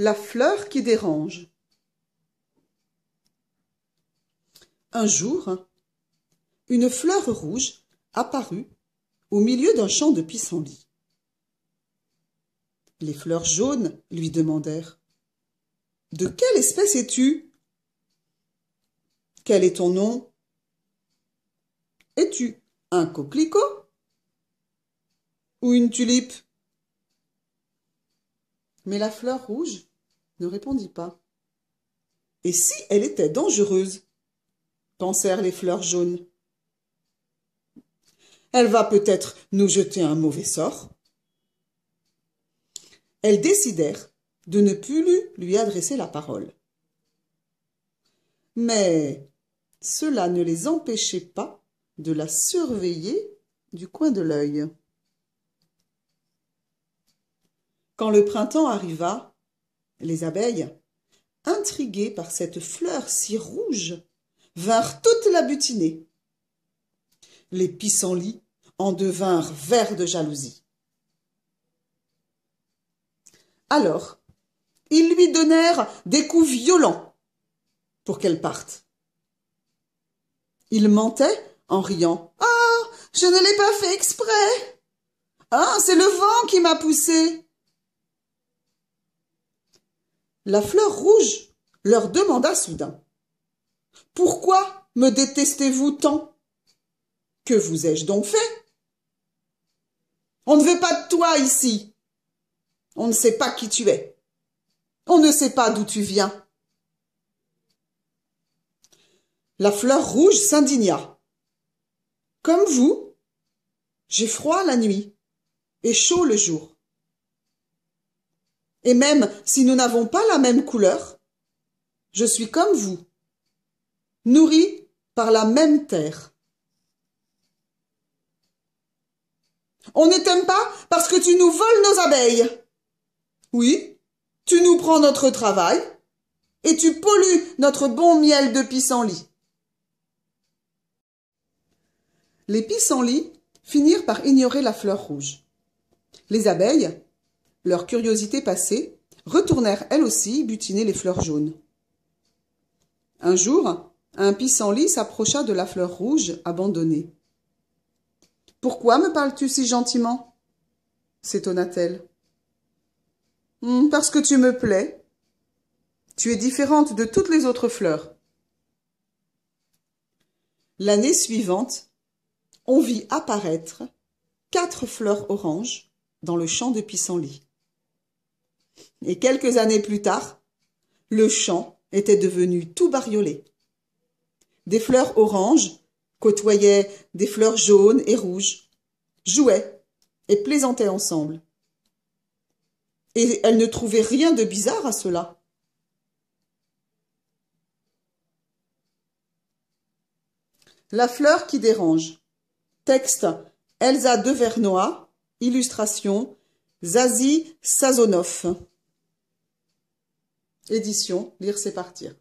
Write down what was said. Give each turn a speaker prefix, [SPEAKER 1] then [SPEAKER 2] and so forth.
[SPEAKER 1] La fleur qui dérange. Un jour, une fleur rouge apparut au milieu d'un champ de pissenlits. Les fleurs jaunes lui demandèrent De quelle espèce es-tu Quel est ton nom Es-tu un coquelicot ou une tulipe Mais la fleur rouge ne répondit pas. Et si elle était dangereuse pensèrent les fleurs jaunes. Elle va peut-être nous jeter un mauvais sort. Elles décidèrent de ne plus lui adresser la parole. Mais cela ne les empêchait pas de la surveiller du coin de l'œil. Quand le printemps arriva, les abeilles, intriguées par cette fleur si rouge, vinrent toute la butiner. Les pissenlits en devinrent verts de jalousie. Alors, ils lui donnèrent des coups violents pour qu'elle parte. Il mentait en riant. Ah, je ne l'ai pas fait exprès. Ah, c'est le vent qui m'a poussé. La fleur rouge leur demanda soudain Pourquoi me détestez-vous tant Que vous ai-je donc fait On ne veut pas de toi ici. On ne sait pas qui tu es. On ne sait pas d'où tu viens. La fleur rouge s'indigna. Comme vous, j'ai froid la nuit et chaud le jour. Et même si nous n'avons pas la même couleur, je suis comme vous, nourri par la même terre. On ne t'aime pas parce que tu nous voles nos abeilles. Oui, tu nous prends notre travail et tu pollues notre bon miel de pissenlit. Les pissenlits finirent par ignorer la fleur rouge. Les abeilles, leur curiosité passée, retournèrent elles aussi butiner les fleurs jaunes. Un jour, un pissenlit s'approcha de la fleur rouge abandonnée. Pourquoi me parles-tu si gentiment s'étonna-t-elle. Hmm, parce que tu me plais. Tu es différente de toutes les autres fleurs. L'année suivante, on vit apparaître quatre fleurs oranges dans le champ de pissenlit. Et quelques années plus tard, le champ était devenu tout bariolé. Des fleurs oranges côtoyaient des fleurs jaunes et rouges, jouaient et plaisantaient ensemble. Et elle ne trouvait rien de bizarre à cela. La fleur qui dérange. Texte Elsa Devernois. Illustration Zazie Sazonov. Édition Lire c'est partir.